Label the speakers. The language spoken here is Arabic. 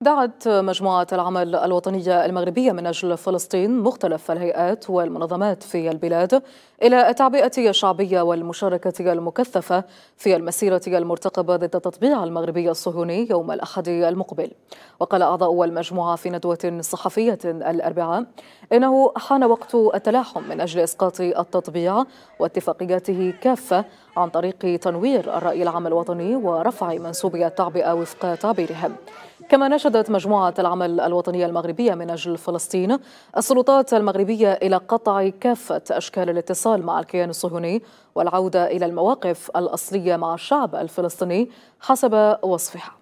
Speaker 1: دعت مجموعة العمل الوطنية المغربية من أجل فلسطين مختلف الهيئات والمنظمات في البلاد إلى التعبئة الشعبية والمشاركة المكثفة في المسيرة المرتقبة ضد التطبيع المغربي الصهيوني يوم الأحد المقبل وقال أعضاء المجموعة في ندوة صحفية الأربعاء إنه حان وقت التلاحم من أجل إسقاط التطبيع واتفاقياته كافة عن طريق تنوير الرأي العام الوطني ورفع منسوب التعبئة وفق تعبيرهم كما ناشدت مجموعة العمل الوطنية المغربية من أجل فلسطين السلطات المغربية إلى قطع كافة أشكال الاتصال مع الكيان الصهيوني والعودة إلى المواقف الأصلية مع الشعب الفلسطيني حسب وصفها